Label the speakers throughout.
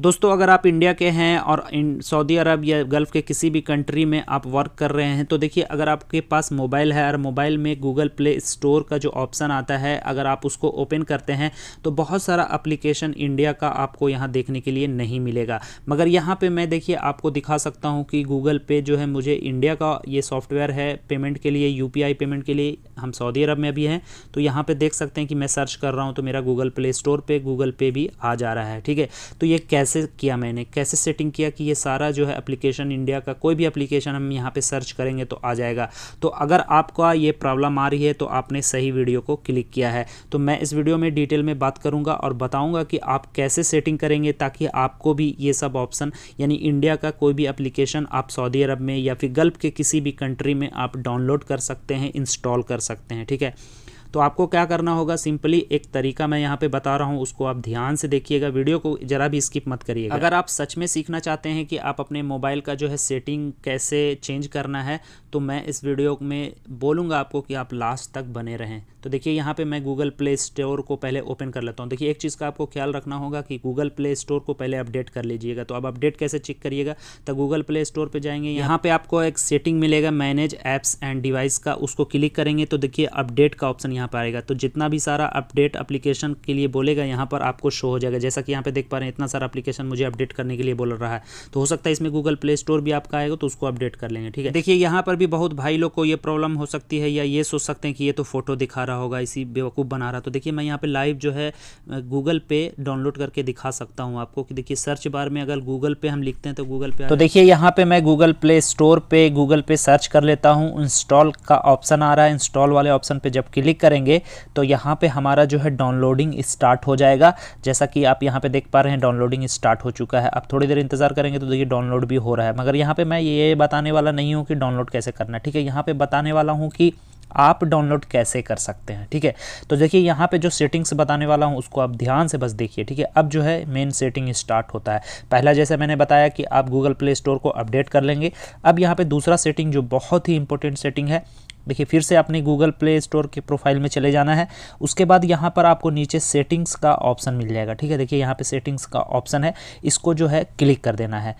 Speaker 1: दोस्तों अगर आप इंडिया के हैं और सऊदी अरब या गल्फ़ के किसी भी कंट्री में आप वर्क कर रहे हैं तो देखिए अगर आपके पास मोबाइल है और मोबाइल में गूगल प्ले स्टोर का जो ऑप्शन आता है अगर आप उसको ओपन करते हैं तो बहुत सारा अप्लीकेशन इंडिया का आपको यहाँ देखने के लिए नहीं मिलेगा मगर यहाँ पर मैं देखिए आपको दिखा सकता हूँ कि गूगल पे जो है मुझे इंडिया का ये सॉफ्टवेयर है पेमेंट के लिए यू पेमेंट के लिए हम सऊदी अरब में भी हैं तो यहाँ पे देख सकते हैं कि मैं सर्च कर रहा हूँ तो मेरा गूगल प्ले स्टोर पे गूगल पे भी आ जा रहा है ठीक है तो ये कैसे किया मैंने कैसे सेटिंग किया कि ये सारा जो है एप्लीकेशन इंडिया का कोई भी एप्लीकेशन हम यहाँ पर सर्च करेंगे तो आ जाएगा तो अगर आपका ये प्रॉब्लम आ रही है तो आपने सही वीडियो को क्लिक किया है तो मैं इस वीडियो में डिटेल में बात करूँगा और बताऊँगा कि आप कैसे सेटिंग करेंगे ताकि आपको भी ये सब ऑप्शन यानी इंडिया का कोई भी एप्लीकेशन आप सऊदी अरब में या फिर गल्फ के किसी भी कंट्री में आप डाउनलोड कर सकते हैं इंस्टॉल कर सकते सकते हैं ठीक है तो आपको क्या करना होगा सिंपली एक तरीका मैं यहाँ पे बता रहा हूँ उसको आप ध्यान से देखिएगा वीडियो को ज़रा भी स्किप मत करिएगा अगर आप सच में सीखना चाहते हैं कि आप अपने मोबाइल का जो है सेटिंग कैसे चेंज करना है तो मैं इस वीडियो में बोलूँगा आपको कि आप लास्ट तक बने रहें तो देखिए यहाँ पर मैं गूगल प्ले स्टोर को पहले ओपन कर लेता हूँ देखिए एक चीज़ का आपको ख्याल रखना होगा कि गूगल प्ले स्टोर को पहले अपडेट कर लीजिएगा तो आप अपडेट कैसे चेक करिएगा तो गूगल प्ले स्टोर पर जाएंगे यहाँ पर आपको एक सेटिंग मिलेगा मैनेज ऐप्स एंड डिवाइस का उसको क्लिक करेंगे तो देखिए अपडेट का ऑप्शन यहाँ पर आएगा तो जितना भी सारा अपडेट अप्लीकेशन के लिए बोलेगा यहाँ पर आपको शो हो जाएगा जैसा कि यहाँ पे देख पा रहे हैं इतना सारा अपलीकेशन मुझे अपडेट करने के लिए बोल रहा है तो हो सकता है इसमें गूगल प्ले स्टोर भी आपका आएगा तो उसको अपडेट कर लेंगे ठीक है देखिए यहाँ पर भी बहुत भाई लोग को ये प्रॉब्लम हो सकती है या ये सोच सकते हैं कि ये तो फोटो दिखा रहा होगा इसी बेवकूफ़ बना रहा तो देखिए मैं यहाँ पर लाइव जो है गूगल पे डाउनलोड करके दिखा सकता हूँ आपको कि देखिए सर्च बार में अगर गूगल पे हम लिखते हैं तो गूगल पे तो देखिए यहाँ पे मैं गूगल प्ले स्टोर पे गूगल पे सर्च कर लेता हूँ इंस्टॉल का ऑप्शन आ रहा है इंस्टॉल वाले ऑप्शन पे जब क्लिक कर करेंगे तो यहाँ पे हमारा जो है डाउनलोडिंग स्टार्ट हो जाएगा जैसा कि आप यहाँ पे देख पा रहे हैं डाउनलोडिंग स्टार्ट हो चुका है अब थोड़ी देर इंतज़ार करेंगे तो देखिए डाउनलोड भी हो रहा है मगर यहाँ पर मैं ये बताने वाला नहीं हूँ कि डाउनलोड कैसे करना है ठीक है यहाँ पर बताने वाला हूँ कि आप डाउनलोड कैसे कर सकते हैं ठीक है तो देखिए यहाँ पे जो सेटिंग्स बताने वाला हूँ उसको आप ध्यान से बस देखिए ठीक है अब जो है मेन सेटिंग स्टार्ट होता है पहला जैसे मैंने बताया कि आप गूगल प्ले स्टोर को अपडेट कर लेंगे अब यहाँ पे दूसरा सेटिंग जो बहुत ही इंपॉर्टेंट सेटिंग है देखिए फिर से आपने गूगल प्ले स्टोर के प्रोफाइल में चले जाना है उसके बाद यहाँ पर आपको नीचे सेटिंग्स का ऑप्शन मिल जाएगा ठीक है देखिए यहाँ पे सेटिंग्स का ऑप्शन है इसको जो है क्लिक कर देना है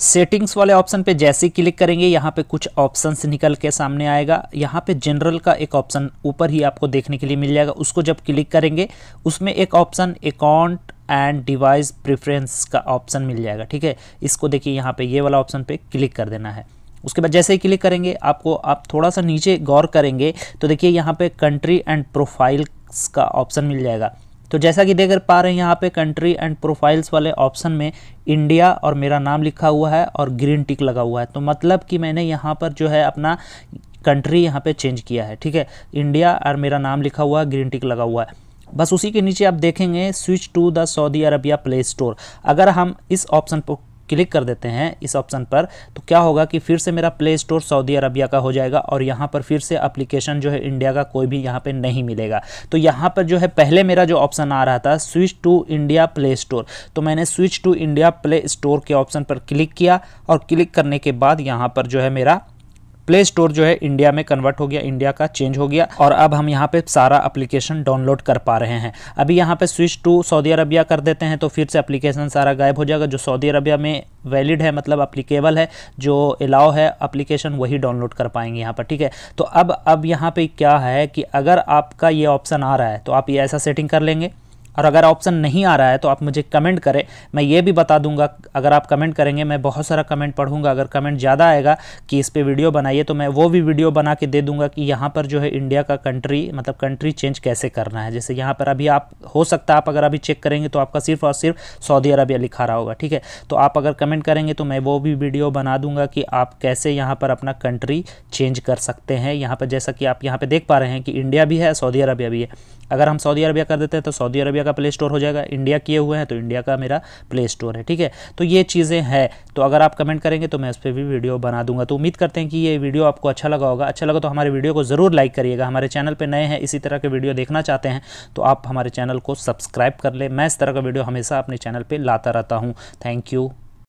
Speaker 1: सेटिंग्स वाले ऑप्शन पे जैसे ही क्लिक करेंगे यहाँ पे कुछ ऑप्शंस निकल के सामने आएगा यहाँ पे जनरल का एक ऑप्शन ऊपर ही आपको देखने के लिए मिल जाएगा उसको जब क्लिक करेंगे उसमें एक option account and device preference का ऑप्शन मिल जाएगा ठीक है इसको देखिए यहाँ पे ये वाला ऑप्शन पे क्लिक कर देना है उसके बाद जैसे ही क्लिक करेंगे आपको आप थोड़ा सा नीचे गौर करेंगे तो देखिए यहाँ पे कंट्री एंड प्रोफाइल्स का ऑप्शन मिल जाएगा तो जैसा कि देख पा रहे हैं यहाँ पे कंट्री एंड प्रोफाइल्स वाले ऑप्शन में इंडिया और मेरा नाम लिखा हुआ है और ग्रीन टिक लगा हुआ है तो मतलब कि मैंने यहाँ पर जो है अपना कंट्री यहाँ पर चेंज किया है ठीक है इंडिया और मेरा नाम लिखा हुआ है ग्रीन टिक लगा हुआ है बस उसी के नीचे आप देखेंगे switch to the Saudi Arabia Play Store अगर हम इस ऑप्शन पर क्लिक कर देते हैं इस ऑप्शन पर तो क्या होगा कि फिर से मेरा प्ले स्टोर सऊदी अरबिया का हो जाएगा और यहाँ पर फिर से अप्लीकेशन जो है इंडिया का कोई भी यहाँ पर नहीं मिलेगा तो यहाँ पर जो है पहले मेरा जो ऑप्शन आ रहा था switch to India Play Store तो मैंने switch to India Play Store के ऑप्शन पर क्लिक किया और क्लिक करने के बाद यहाँ पर जो है मेरा प्ले स्टोर जो है इंडिया में कन्वर्ट हो गया इंडिया का चेंज हो गया और अब हम यहाँ पे सारा अप्लीकेशन डाउनलोड कर पा रहे हैं अभी यहाँ पे स्विच टू सऊदी अरबिया कर देते हैं तो फिर से अप्लीकेशन सारा गायब हो जाएगा जो सऊदी अरबिया में वैलिड है मतलब अप्लीकेबल है जो अलाव है अप्लीकेशन वही डाउनलोड कर पाएंगे यहाँ पर ठीक है तो अब अब यहाँ पर क्या है कि अगर आपका ये ऑप्शन आ रहा है तो आप ये ऐसा सेटिंग कर लेंगे और अगर ऑप्शन नहीं आ रहा है तो आप मुझे कमेंट करें मैं ये भी बता दूंगा अगर आप कमेंट करेंगे मैं बहुत सारा कमेंट पढ़ूंगा अगर कमेंट ज़्यादा आएगा कि इस पर वीडियो बनाइए तो मैं वो भी वीडियो बना के दे दूंगा कि यहाँ पर जो है इंडिया का कंट्री मतलब कंट्री चेंज कैसे करना है जैसे यहाँ पर अभी आप हो सकता है आप अगर अभी चेक करेंगे तो आपका सिर्फ और सिर्फ सऊदी अरबिया लिखा रहा होगा ठीक है तो आप अगर कमेंट करेंगे तो मैं वो भी वीडियो बना दूंगा कि आप कैसे यहाँ पर अपना कंट्री चेंज कर सकते हैं यहाँ पर जैसा कि आप यहाँ पर देख पा रहे हैं कि इंडिया भी है सऊदी अरबिया भी है अगर हम सऊदी अरबिया कर देते हैं तो सऊदी अरबिया का प्ले स्टोर हो जाएगा इंडिया किए हुए हैं तो इंडिया का मेरा प्ले स्टोर है ठीक है तो ये चीज़ें हैं तो अगर आप कमेंट करेंगे तो मैं उस पर भी वीडियो बना दूंगा तो उम्मीद करते हैं कि ये वीडियो आपको अच्छा लगा होगा अच्छा लगा तो हमारे वीडियो को ज़रूर लाइक करिएगा हमारे चैनल पर नए हैं इसी तरह के वीडियो देखना चाहते हैं तो आप हमारे चैनल को सब्सक्राइब कर ले मैं इस तरह का वीडियो हमेशा अपने चैनल पर लाता रहता हूँ थैंक यू